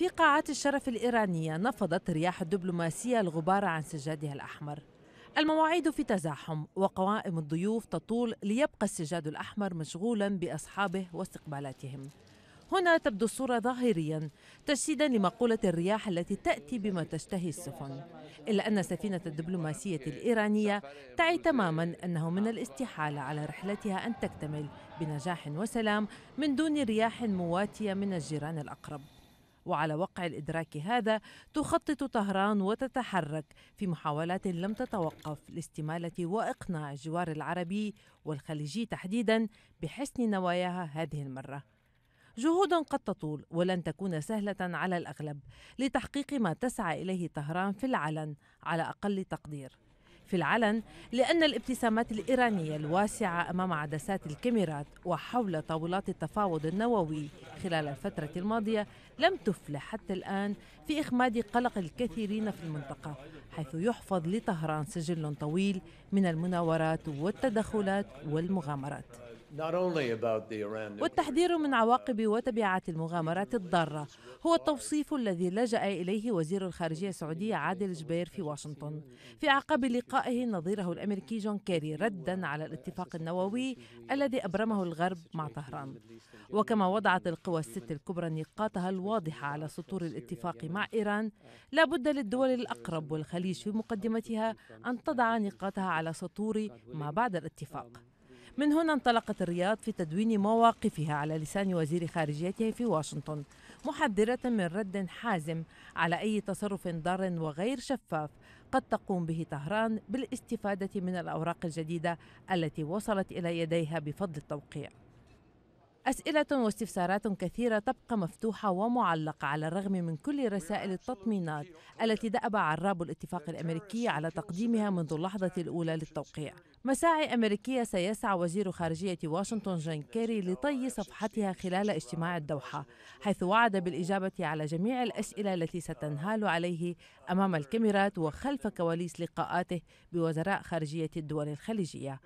في قاعة الشرف الإيرانية نفضت رياح الدبلوماسية الغبار عن سجادها الأحمر المواعيد في تزاحم وقوائم الضيوف تطول ليبقى السجاد الأحمر مشغولا بأصحابه واستقبالاتهم هنا تبدو الصورة ظاهريا تشديدا لمقولة الرياح التي تأتي بما تشتهي السفن إلا أن سفينة الدبلوماسية الإيرانية تعي تماما أنه من الاستحالة على رحلتها أن تكتمل بنجاح وسلام من دون رياح مواتية من الجيران الأقرب وعلى وقع الإدراك هذا تخطط طهران وتتحرك في محاولات لم تتوقف لاستمالة وإقناع الجوار العربي والخليجي تحديدا بحسن نواياها هذه المرة جهود قد تطول ولن تكون سهلة على الأغلب لتحقيق ما تسعى إليه طهران في العلن على أقل تقدير في العلن لأن الابتسامات الإيرانية الواسعة أمام عدسات الكاميرات وحول طاولات التفاوض النووي خلال الفترة الماضية لم تفلح حتى الآن في إخماد قلق الكثيرين في المنطقة حيث يحفظ لطهران سجل طويل من المناورات والتدخلات والمغامرات والتحذير من عواقب وتبعات المغامرات الضارة هو التوصيف الذي لجأ إليه وزير الخارجية السعودية عادل جبير في واشنطن في أعقاب لقائه نظيره الأمريكي جون كيري ردا على الاتفاق النووي الذي أبرمه الغرب مع طهران وكما وضعت القوى الست الكبرى نقاطها الواضحة على سطور الاتفاق مع إيران لا بد للدول الأقرب والخليج في مقدمتها أن تضع نقاطها على سطور ما بعد الاتفاق من هنا انطلقت الرياض في تدوين مواقفها على لسان وزير خارجيتها في واشنطن محذرة من رد حازم على أي تصرف ضار وغير شفاف قد تقوم به طهران بالاستفادة من الأوراق الجديدة التي وصلت إلى يديها بفضل التوقيع أسئلة واستفسارات كثيرة تبقى مفتوحة ومعلقة على الرغم من كل رسائل التطمينات التي دأب عراب الاتفاق الأمريكي على تقديمها منذ اللحظة الأولى للتوقيع مساعي أمريكية سيسعى وزير خارجية واشنطن جون كيري لطي صفحتها خلال اجتماع الدوحة حيث وعد بالإجابة على جميع الأسئلة التي ستنهال عليه أمام الكاميرات وخلف كواليس لقاءاته بوزراء خارجية الدول الخليجية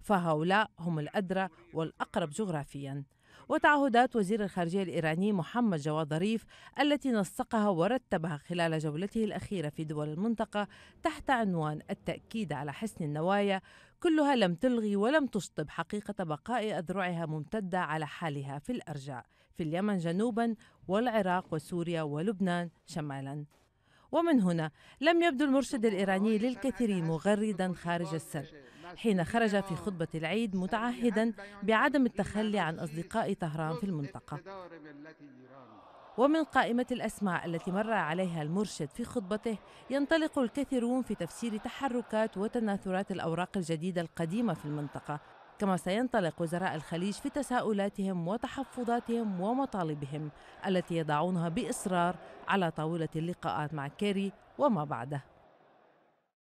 فهؤلاء هم الأدرى والأقرب جغرافياً وتعهدات وزير الخارجية الإيراني محمد جواد ظريف التي نسقها ورتبها خلال جولته الأخيرة في دول المنطقة تحت عنوان التأكيد على حسن النوايا كلها لم تلغي ولم تشطب حقيقة بقاء أذرعها ممتدة على حالها في الأرجاء في اليمن جنوبا والعراق وسوريا ولبنان شمالا ومن هنا لم يبدو المرشد الإيراني للكثيرين مغردا خارج السرب حين خرج في خطبة العيد متعهدا بعدم التخلي عن أصدقاء طهران في المنطقة ومن قائمة الأسماء التي مر عليها المرشد في خطبته ينطلق الكثيرون في تفسير تحركات وتناثرات الأوراق الجديدة القديمة في المنطقة كما سينطلق وزراء الخليج في تساؤلاتهم وتحفظاتهم ومطالبهم التي يضعونها بإصرار على طاولة اللقاءات مع كيري وما بعده